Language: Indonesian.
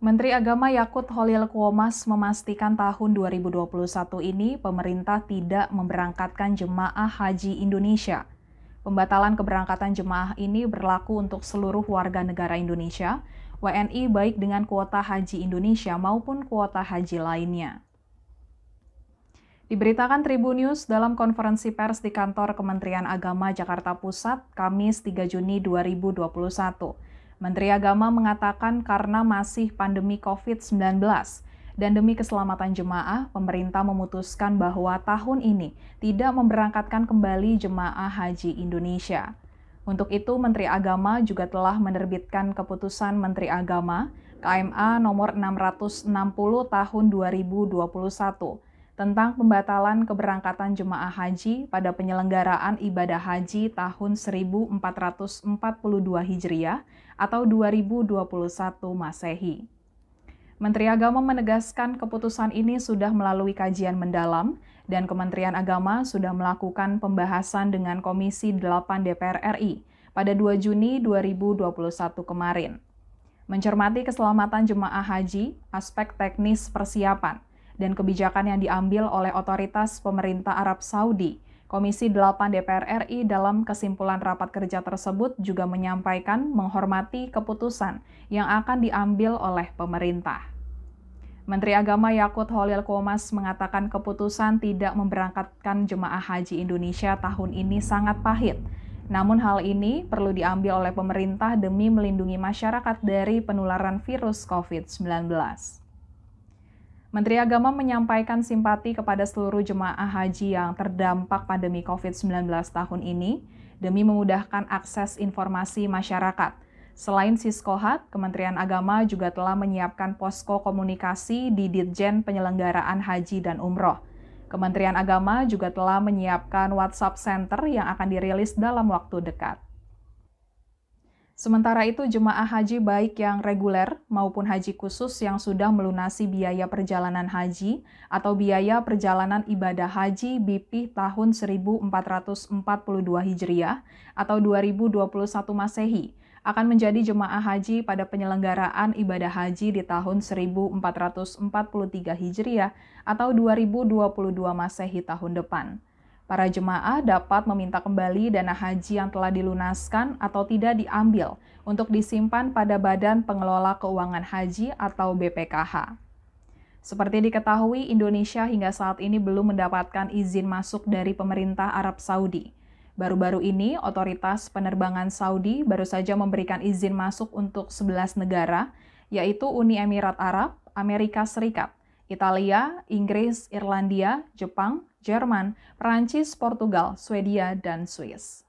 Menteri Agama Yakut Holil Komas memastikan tahun 2021 ini pemerintah tidak memberangkatkan jemaah haji Indonesia. Pembatalan keberangkatan jemaah ini berlaku untuk seluruh warga negara Indonesia, WNI baik dengan kuota haji Indonesia maupun kuota haji lainnya. Diberitakan Tribun News dalam konferensi pers di kantor Kementerian Agama Jakarta Pusat, Kamis 3 Juni 2021. Menteri Agama mengatakan karena masih pandemi COVID-19 dan demi keselamatan jemaah, pemerintah memutuskan bahwa tahun ini tidak memberangkatkan kembali jemaah haji Indonesia. Untuk itu, Menteri Agama juga telah menerbitkan keputusan Menteri Agama KMA nomor 660 tahun 2021 tentang pembatalan keberangkatan jemaah haji pada penyelenggaraan ibadah haji tahun 1442 Hijriah atau 2021 Masehi. Menteri Agama menegaskan keputusan ini sudah melalui kajian mendalam dan Kementerian Agama sudah melakukan pembahasan dengan Komisi 8 DPR RI pada 2 Juni 2021 kemarin. Mencermati keselamatan jemaah haji, aspek teknis persiapan – dan kebijakan yang diambil oleh otoritas pemerintah Arab Saudi. Komisi 8 DPR RI dalam kesimpulan rapat kerja tersebut juga menyampaikan menghormati keputusan yang akan diambil oleh pemerintah. Menteri Agama Yakut Holil Komas mengatakan keputusan tidak memberangkatkan jemaah haji Indonesia tahun ini sangat pahit. Namun hal ini perlu diambil oleh pemerintah demi melindungi masyarakat dari penularan virus COVID-19. Menteri Agama menyampaikan simpati kepada seluruh jemaah haji yang terdampak pandemi COVID-19 tahun ini demi memudahkan akses informasi masyarakat. Selain Siskohat, Kementerian Agama juga telah menyiapkan posko komunikasi di Ditjen Penyelenggaraan Haji dan Umroh. Kementerian Agama juga telah menyiapkan WhatsApp Center yang akan dirilis dalam waktu dekat. Sementara itu, jemaah haji baik yang reguler maupun haji khusus yang sudah melunasi biaya perjalanan haji atau biaya perjalanan ibadah haji BP tahun 1442 Hijriah atau 2021 Masehi akan menjadi jemaah haji pada penyelenggaraan ibadah haji di tahun 1443 Hijriah atau 2022 Masehi tahun depan. Para jemaah dapat meminta kembali dana haji yang telah dilunaskan atau tidak diambil untuk disimpan pada Badan Pengelola Keuangan Haji atau BPKH. Seperti diketahui, Indonesia hingga saat ini belum mendapatkan izin masuk dari pemerintah Arab Saudi. Baru-baru ini, otoritas penerbangan Saudi baru saja memberikan izin masuk untuk 11 negara, yaitu Uni Emirat Arab, Amerika Serikat, Italia, Inggris, Irlandia, Jepang, Jerman, Perancis, Portugal, Swedia, dan Swiss.